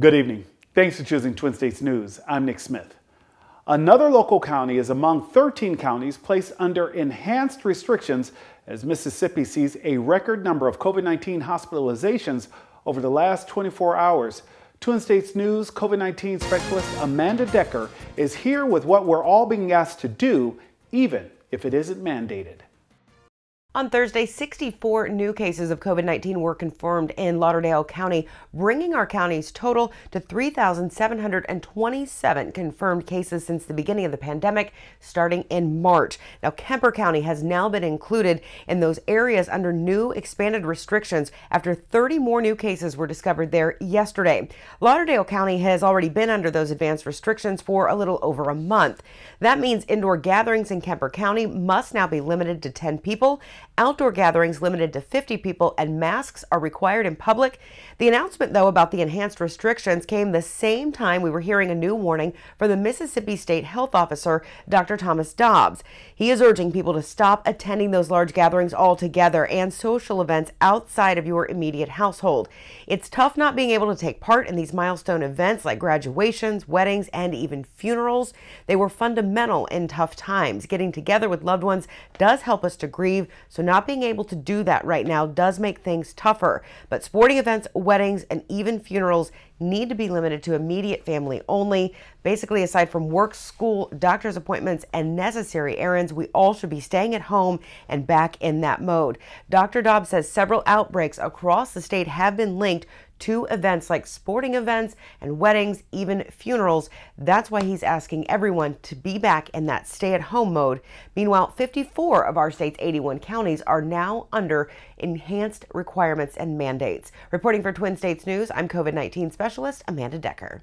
Good evening. Thanks for choosing Twin States News. I'm Nick Smith. Another local county is among 13 counties placed under enhanced restrictions as Mississippi sees a record number of COVID 19 hospitalizations over the last 24 hours. Twin States News COVID 19 specialist Amanda Decker is here with what we're all being asked to do, even if it isn't mandated. On Thursday, 64 new cases of COVID 19 were confirmed in Lauderdale County, bringing our county's total to 3,727 confirmed cases since the beginning of the pandemic, starting in March. Now, Kemper County has now been included in those areas under new expanded restrictions after 30 more new cases were discovered there yesterday. Lauderdale County has already been under those advanced restrictions for a little over a month. That means indoor gatherings in Kemper County must now be limited to 10 people outdoor gatherings limited to 50 people, and masks are required in public. The announcement, though, about the enhanced restrictions came the same time we were hearing a new warning from the Mississippi State Health Officer, Dr. Thomas Dobbs. He is urging people to stop attending those large gatherings altogether and social events outside of your immediate household. It's tough not being able to take part in these milestone events like graduations, weddings, and even funerals. They were fundamental in tough times. Getting together with loved ones does help us to grieve, so, not being able to do that right now does make things tougher. But sporting events, weddings, and even funerals need to be limited to immediate family only. Basically, aside from work, school, doctor's appointments, and necessary errands, we all should be staying at home and back in that mode. Dr. Dobbs says several outbreaks across the state have been linked to events like sporting events and weddings, even funerals. That's why he's asking everyone to be back in that stay at home mode. Meanwhile, 54 of our state's 81 counties are now under enhanced requirements and mandates. Reporting for Twin States News, I'm COVID 19 specialist Amanda Decker.